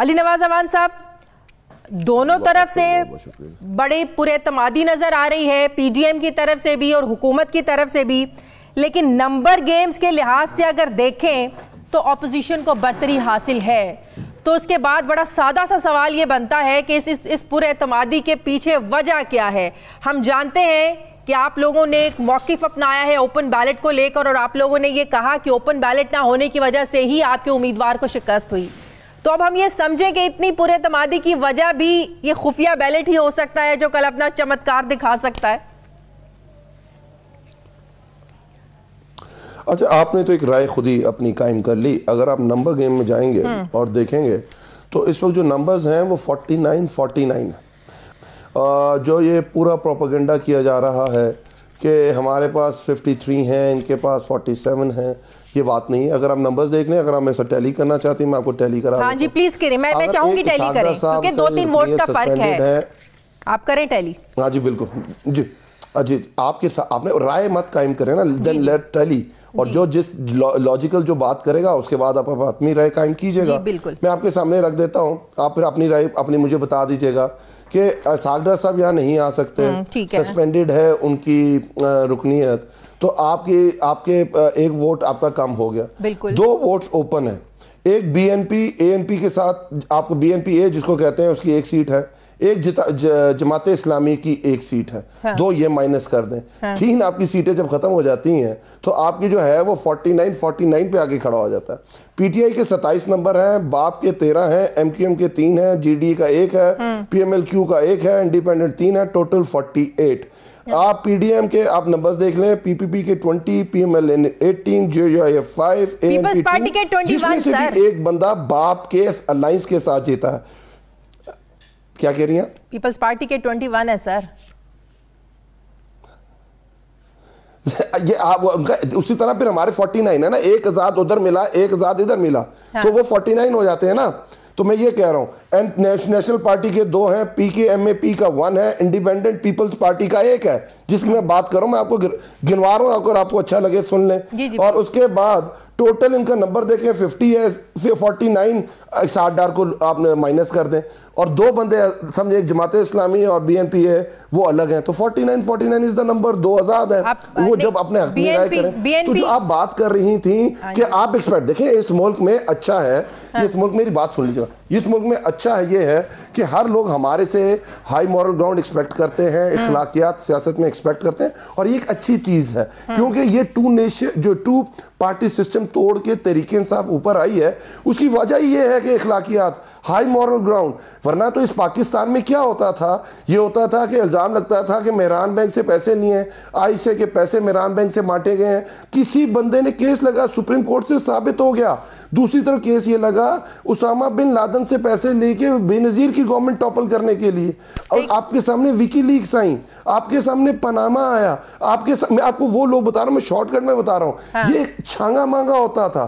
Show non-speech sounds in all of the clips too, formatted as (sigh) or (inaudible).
अली नवाज अवान साहब दोनों तरफ से बड़ी पूरे तमादी नजर आ रही है पीडीएम की तरफ से भी और हुकूमत की तरफ से भी लेकिन नंबर गेम्स के लिहाज से अगर देखें तो ऑपोजिशन को बर्तरी हासिल है तो उसके बाद बड़ा सादा सा सवाल ये बनता है कि इस इस, इस पूरे तमादी के पीछे वजह क्या है हम जानते हैं कि आप लोगों ने एक मौकफ अपनाया है ओपन बैलेट को लेकर और आप लोगों ने ये कहा कि ओपन बैलेट ना होने की वजह से ही आपके उम्मीदवार को शिकस्त हुई तो अब हम ये समझे कि इतनी पूरे तमादी की वजह भी ये खुफिया बैलेट ही हो सकता है जो कल अपना चमत्कार दिखा सकता है अच्छा आपने तो एक राय खुद ही अपनी कायम कर ली अगर आप नंबर गेम में जाएंगे हम्म। और देखेंगे तो इस वक्त जो नंबर्स हैं वो 49 49 है जो ये पूरा प्रोपागेंडा किया जा रहा है कि हमारे पास 53 हैं इनके पास 47 हैं ये बात नहीं है अगर आप नंबर्स देख लें अगर आप ऐसा टैली करना चाहती हैं मैं आपको टैली करा हाँ जी प्लीज करें मैं मैं चाहूंगी टैली करें क्योंकि दो तीन वोट्स का फर्क है है आप करें टैली हाँ जी बिल्कुल जी जी आपके साथ आपने राय मत कायम करें ना देन लेट टैली और जो जिस लॉजिकल जो बात करेगा उसके बाद आप अपनी राय कायम कीजिएगा बिल्कुल मैं आपके सामने रख देता हूँ आप फिर अपनी राय अपनी मुझे बता दीजिएगा कि सागडर साहब यहाँ नहीं आ सकते सस्पेंडेड हम्म, है उनकी रुकनीत तो आपके आपके एक वोट आपका कम हो गया दो वोट ओपन है एक बीएनपी एएनपी के साथ आपको बीएनपी ए जिसको कहते हैं उसकी एक सीट है एक जमात इस्लामी की एक सीट है हाँ। दो ये माइनस कर दें हाँ। तीन आपकी सीटें जब खत्म हो जाती हैं तो आपकी जो है वो 49 49 पे आगे खड़ा हो जाता है पीटीआई के 27 नंबर हैं बाप के 13 हैं एमक्यूएम के तीन हैं जीडी का एक है हाँ। पीएमएलक्यू का एक है इंडिपेंडेंट तीन है टोटल 48 हाँ। आप पीडीएम के आप नंबर्स देख लें पीपीपी के 20 पीएमएल 18 जेयूआईएफ 5 एएनपी पार्टी के से सर एक बंदा बाप के अलायंस के साथ जीता है क्या कह रही हैं पीपल्स पार्टी के 21 है सर ये आप उनका उसी तरह फिर हमारे 49 है ना एक आजाद उधर मिला एक आजाद इधर मिला हाँ। तो वो 49 हो जाते हैं ना तो मैं ये कह रहा हूं एंड नेशनल पार्टी के दो हैं P K M A P का वन है इंडिपेंडेंट पीपल्स पार्टी का एक है जिसकी मैं बात करूं मैं आपको गिनवा रहा हूं अगर आपको अच्छा लगे सुन लें और उसके बाद टोटल इनका नंबर देखें 50 है 49 डार को आपने माइनस कर दें और दो बंदे समझे एक जमात इस्लामी और बीएनपी है वो अलग हैं तो 49 49 इज द नंबर दो आजाद है वो जब अपने हक में राय करें तो जो आप बात कर रही थी हाँ कि आप एक्सपर्ट देखें इस मुल्क में अच्छा है हाँ। इस मुल्क मेरी बात सुन लीजिएगा इस मुल्क में अच्छा है ये है कि हर लोग हमारे से हाई मॉरल ग्राउंड एक्सपेक्ट करते हैं हाँ। इखलाकियात सियासत में एक्सपेक्ट करते हैं और ये एक अच्छी चीज़ है हाँ। क्योंकि ये टू नेशन जो टू पार्टी सिस्टम तोड़ के तरीके इंसाफ ऊपर आई है उसकी वजह ये है कि इखलाकियात हाई मॉरल ग्राउंड वरना तो इस पाकिस्तान में क्या होता था ये होता था कि इल्ज़ाम लगता था कि मेहरान बैंक से पैसे लिए आई से के पैसे मेहरान बैंक से बांटे गए हैं किसी बंदे ने केस लगा सुप्रीम कोर्ट से साबित हो गया दूसरी तरफ केस ये लगा उसामा बिन लादन से पैसे लेके बेनजीर की गवर्नमेंट टॉपल करने के लिए और आपके सामने विकी लीक्स आई आपके सामने पनामा आया आपके मैं आपको वो लोग बता रहा हूँ मैं शॉर्टकट में बता रहा हूँ हाँ। ये छांगा मांगा होता था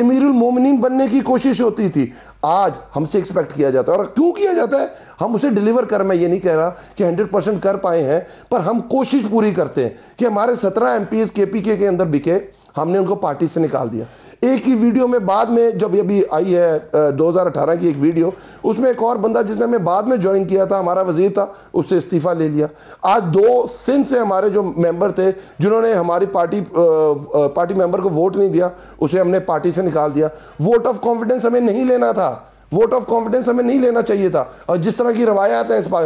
अमीरुल मोमिनीन बनने की कोशिश होती थी आज हमसे एक्सपेक्ट किया जाता है और क्यों किया जाता है हम उसे डिलीवर कर मैं ये नहीं कह रहा कि 100 परसेंट कर पाए हैं पर हम कोशिश पूरी करते हैं कि हमारे 17 एम पी के पी के अंदर बिके हमने उनको पार्टी से निकाल दिया एक ही वीडियो में बाद में जब अभी आई है 2018 की एक वीडियो उसमें एक और बंदा जिसने हमें बाद में ज्वाइन किया था हमारा वजीर था उससे इस्तीफ़ा ले लिया आज दो सिंध से हमारे जो मेंबर थे जिन्होंने हमारी पार्टी पार्टी मेंबर को वोट नहीं दिया उसे हमने पार्टी से निकाल दिया वोट ऑफ कॉन्फिडेंस हमें नहीं लेना था वोट ऑफ कॉन्फिडेंस हमें नहीं लेना चाहिए था और जिस तरह की रवायात है इस बार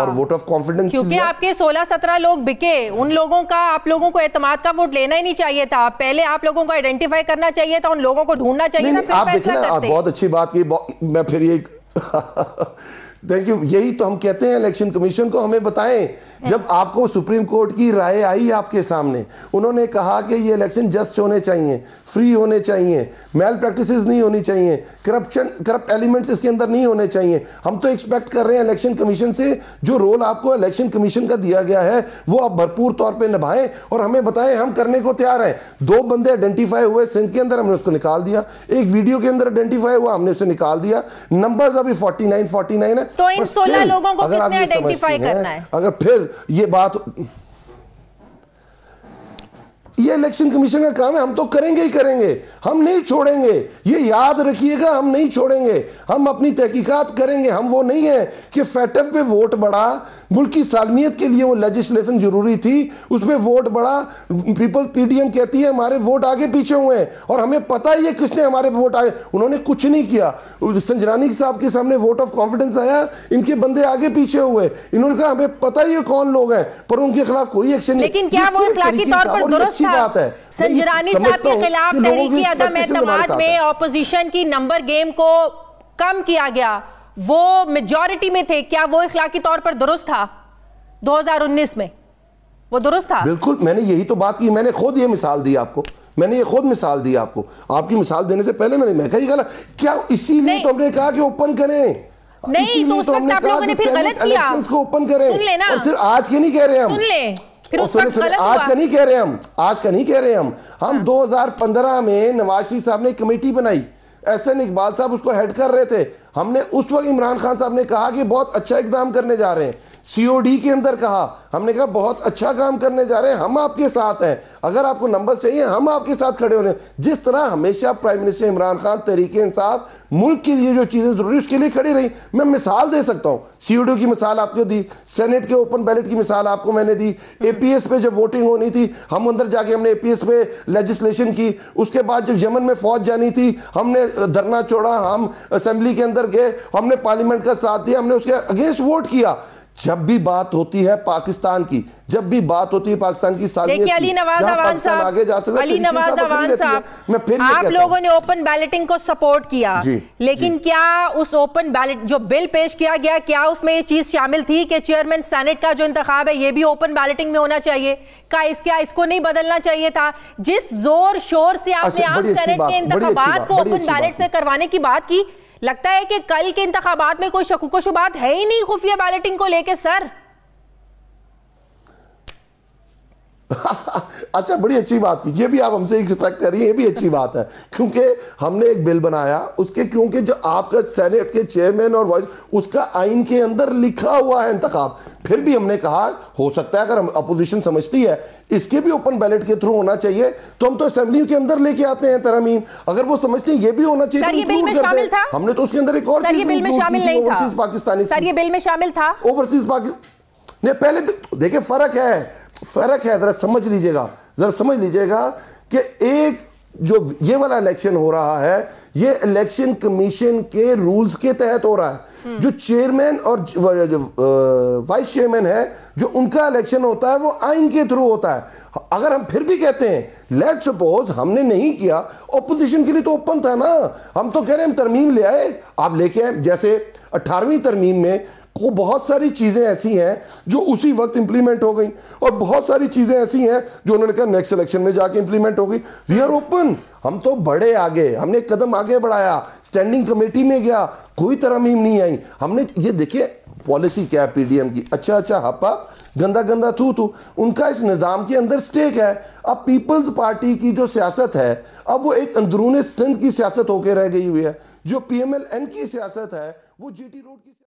और वोट ऑफ कॉन्फिडेंस क्योंकि आपके 16-17 लोग बिके उन लोगों का आप लोगों को एतमाद का वोट लेना ही नहीं चाहिए था पहले आप लोगों को आइडेंटिफाई करना चाहिए था उन लोगों को ढूंढना चाहिए आप देखना बहुत अच्छी बात की मैं फिर ये थैंक यू यही तो हम कहते हैं इलेक्शन कमीशन को हमें बताएं जब आपको सुप्रीम कोर्ट की राय आई आपके सामने उन्होंने कहा कि ये इलेक्शन जस्ट होने चाहिए फ्री होने चाहिए मेल प्रैक्टिस नहीं होनी चाहिए करप्शन करप्ट एलिमेंट्स इसके अंदर नहीं होने चाहिए हम तो एक्सपेक्ट कर रहे हैं इलेक्शन कमीशन से जो रोल आपको इलेक्शन कमीशन का दिया गया है वो आप भरपूर तौर पर निभाएं और हमें बताएं हम करने को तैयार हैं दो बंदे आइडेंटिफाई हुए सिंध के अंदर हमने उसको निकाल दिया एक वीडियो के अंदर आइडेंटिफाई हुआ हमने उसे निकाल दिया नंबर्स अभी फोर्टी नाइन है तो इन सोलह लोगों को किसने आइडेंटिफाई करना है अगर फिर ये बात ये इलेक्शन कमीशन का काम है हम तो करेंगे ही करेंगे हम नहीं छोड़ेंगे ये याद रखिएगा हम नहीं छोड़ेंगे हम अपनी तहकीकात करेंगे हम वो नहीं है कि फैटअप पे वोट बढ़ा मुल्क की सालमियत के लिए वो लेजिस्लेशन जरूरी थी उसमें वोट बढ़ा पीपल पीडीएम कहती है हमारे वोट आगे पीछे हुए हैं और हमें पता ही है किसने हमारे वोट आए उन्होंने कुछ नहीं किया संजरानी साहब के सामने वोट ऑफ कॉन्फिडेंस आया इनके बंदे आगे पीछे हुए इन्होंने कहा हमें पता ही है कौन लोग हैं पर उनके खिलाफ कोई एक्शन नहीं अच्छी बात है संजरानी साहब के खिलाफ तहरीकी अदम एतमाद में ऑपोजिशन की नंबर गेम को कम किया गया वो मेजोरिटी में थे क्या वो इखलाकी तौर पर दुरुस्त था 2019 में वो दुरुस्त था बिल्कुल मैंने यही तो बात की मैंने खुद ये मिसाल दी आपको मैंने ये खुद मिसाल दी आपको आपकी मिसाल देने से पहले मैंने मैं कही गलत क्या इसीलिए तो हमने कहा कि ओपन करें नहीं तो, तो आप लोगों ने फिर गलत किया को ओपन करें और सिर्फ आज के नहीं कह रहे हम सुन ले फिर उस सुने, सुने, आज का नहीं कह रहे हम आज का नहीं कह रहे हम हम 2015 हाँ। में नवाज शरीफ साहब ने कमेटी बनाई एन इकबाल साहब उसको हेड कर रहे थे हमने उस वक्त इमरान खान साहब ने कहा कि बहुत अच्छा इकदाम करने जा रहे हैं सीओडी के अंदर कहा हमने कहा बहुत अच्छा काम करने जा रहे हैं हम आपके साथ हैं अगर आपको नंबर चाहिए हम आपके साथ खड़े होने जिस तरह हमेशा प्राइम मिनिस्टर इमरान खान तरीके इंसाफ मुल्क के लिए जो चीज़ें ज़रूरी उसके लिए खड़ी रही मैं मिसाल दे सकता हूँ सीओडी की मिसाल आपको दी सेनेट के ओपन बैलेट की मिसाल आपको मैंने दी एपीएस पे जब वोटिंग होनी थी हम अंदर जाके हमने एपीएस पे लेजिस्लेशन की उसके बाद जब यमन में फौज जानी थी हमने धरना छोड़ा हम असेंबली के अंदर गए हमने पार्लियामेंट का साथ दिया हमने उसके अगेंस्ट वोट किया जब भी बात होती है पाकिस्तान की जब भी बात होती है पाकिस्तान की देखिए अली नवाज अवान साहब आगे जा सकते अली नवाज अवान साहब मैं फिर आप लोगों ने ओपन बैलेटिंग को सपोर्ट किया लेकिन जी. क्या उस ओपन बैलेट जो बिल पेश किया गया क्या उसमें ये चीज शामिल थी कि चेयरमैन सेनेट का जो इंतखाब है ये भी ओपन बैलेटिंग में होना चाहिए का इस क्या इसको नहीं बदलना चाहिए था जिस जोर शोर से आपने अच्छा, आम सेनेट के इंतबात को ओपन बैलेट से करवाने की बात की लगता है कि कल के इंतबात में कोई शकुको शुबात है ही नहीं खुफिया बैलेटिंग को लेकर सर (laughs) अच्छा बड़ी अच्छी बात की ये भी आप हमसे एक्सट्रैक्ट करिए ये भी अच्छी बात है क्योंकि हमने एक बिल बनाया उसके क्योंकि जो आपका सेनेट के चेयरमैन और वाइस उसका आइन के अंदर लिखा हुआ है इंतखा फिर भी हमने कहा हो सकता है अगर हम अपोजिशन समझती है इसके भी ओपन बैलेट के थ्रू होना चाहिए तो हम तो असेंबली के अंदर लेके आते हैं तरमीम अगर वो समझते हैं ये भी होना चाहिए तो हमने तो उसके अंदर एक और चीज बिल में शामिल नहीं था पाकिस्तानी सर ये बिल में शामिल था ओवरसीज पाकिस्तान ने पहले देखिए फर्क है फ़र्क है ज़रा समझ लीजिएगा ज़रा समझ लीजिएगा कि एक जो ये वाला इलेक्शन हो रहा है ये इलेक्शन कमीशन के रूल्स के तहत हो रहा है हम्म। जो चेयरमैन और जो वाइस चेयरमैन है जो उनका इलेक्शन होता है वो आइन के थ्रू होता है अगर हम फिर भी कहते हैं लेट सपोज हमने नहीं किया ओपोजिशन के लिए तो ओपन था ना हम तो कह रहे हैं हम तरमीम ले आए आप लेके आए जैसे अट्ठारहवीं तरमीम में को बहुत सारी चीज़ें ऐसी हैं जो उसी वक्त इंप्लीमेंट हो गई और बहुत सारी चीज़ें ऐसी हैं जो उन्होंने कहा नेक्स्ट इलेक्शन में जाके इंप्लीमेंट हो गई वी आर ओपन हम तो बड़े आगे हमने कदम आगे बढ़ाया स्टैंडिंग कमेटी में गया कोई तरमीम नहीं आई हमने ये देखिए पॉलिसी क्या है पीडीएम की अच्छा अच्छा हपा गंदा गंदा थू थू उनका इस निज़ाम के अंदर स्टेक है अब पीपल्स पार्टी की जो सियासत है अब वो एक अंदरूनी सिंध की सियासत होकर रह गई हुई है जो पी एम एल एन की सियासत है वो जीटी रोड की